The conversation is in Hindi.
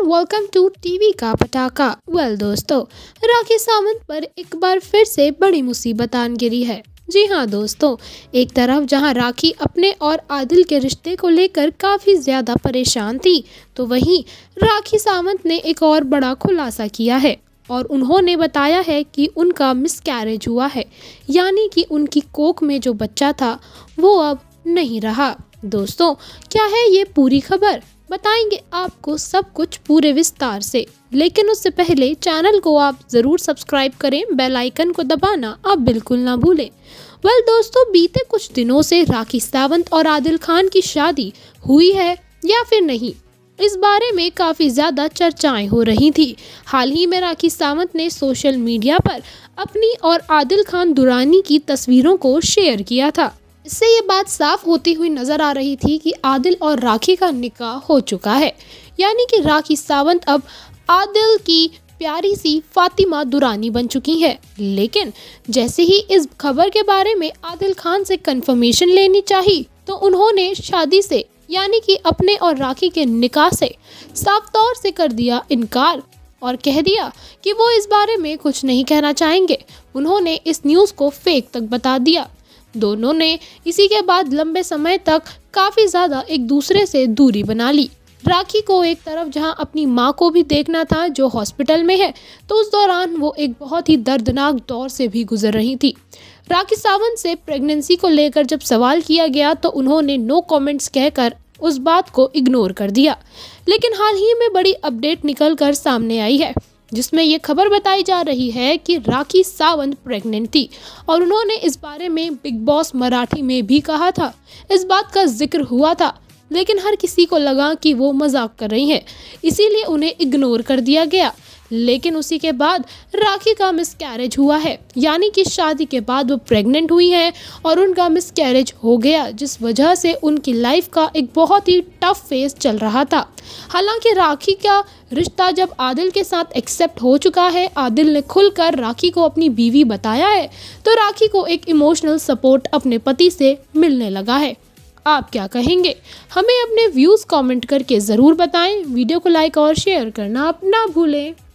एंड वेलकम टू टीवी का पटाखा वेल दोस्तों राखी सावंत पर एक बार फिर से बड़ी मुसीबत आन गिरी है जी हाँ दोस्तों एक तरफ जहाँ राखी अपने और आदिल के रिश्ते को लेकर काफ़ी ज़्यादा परेशान थी तो वहीं राखी सावंत ने एक और बड़ा खुलासा किया है और उन्होंने बताया है कि उनका मिसकैरेज हुआ है यानी कि उनकी कोख में जो बच्चा था वो अब नहीं रहा दोस्तों क्या है ये पूरी खबर बताएंगे आपको सब कुछ पूरे विस्तार से लेकिन उससे पहले चैनल को आप ज़रूर सब्सक्राइब करें बेल आइकन को दबाना आप बिल्कुल ना भूलें वेल दोस्तों बीते कुछ दिनों से राखी सावंत और आदिल खान की शादी हुई है या फिर नहीं इस बारे में काफ़ी ज़्यादा चर्चाएं हो रही थी हाल ही में राखी सावंत ने सोशल मीडिया पर अपनी और आदिल खान दुरानी की तस्वीरों को शेयर किया था इससे ये बात साफ होती हुई नज़र आ रही थी कि आदिल और राखी का निकाह हो चुका है यानी कि राखी सावंत अब आदिल की प्यारी सी फातिमा दुरानी बन चुकी है लेकिन जैसे ही इस खबर के बारे में आदिल खान से कंफर्मेशन लेनी चाहिए तो उन्होंने शादी से यानी कि अपने और राखी के निकाह से साफ तौर से कर दिया इनकार और कह दिया कि वो इस बारे में कुछ नहीं कहना चाहेंगे उन्होंने इस न्यूज़ को फेक तक बता दिया दोनों ने इसी के बाद लंबे समय तक काफ़ी ज़्यादा एक दूसरे से दूरी बना ली राखी को एक तरफ जहां अपनी मां को भी देखना था जो हॉस्पिटल में है तो उस दौरान वो एक बहुत ही दर्दनाक दौर से भी गुजर रही थी राखी सावंत से प्रेगनेंसी को लेकर जब सवाल किया गया तो उन्होंने नो कमेंट्स कहकर उस बात को इग्नोर कर दिया लेकिन हाल ही में बड़ी अपडेट निकल कर सामने आई है जिसमें ये खबर बताई जा रही है कि राखी सावंत प्रेग्नेंट थी और उन्होंने इस बारे में बिग बॉस मराठी में भी कहा था इस बात का जिक्र हुआ था लेकिन हर किसी को लगा कि वो मजाक कर रही हैं इसीलिए उन्हें इग्नोर कर दिया गया लेकिन उसी के बाद राखी का मिस कैरेज हुआ है यानी कि शादी के बाद वो प्रेग्नेंट हुई है और उनका मिस कैरेज हो गया जिस वजह से उनकी लाइफ का एक बहुत ही टफ फेज चल रहा था हालांकि राखी का रिश्ता जब आदिल के साथ एक्सेप्ट हो चुका है आदिल ने खुलकर राखी को अपनी बीवी बताया है तो राखी को एक इमोशनल सपोर्ट अपने पति से मिलने लगा है आप क्या कहेंगे हमें अपने व्यूज़ कमेंट करके ज़रूर बताएं वीडियो को लाइक और शेयर करना आप ना भूलें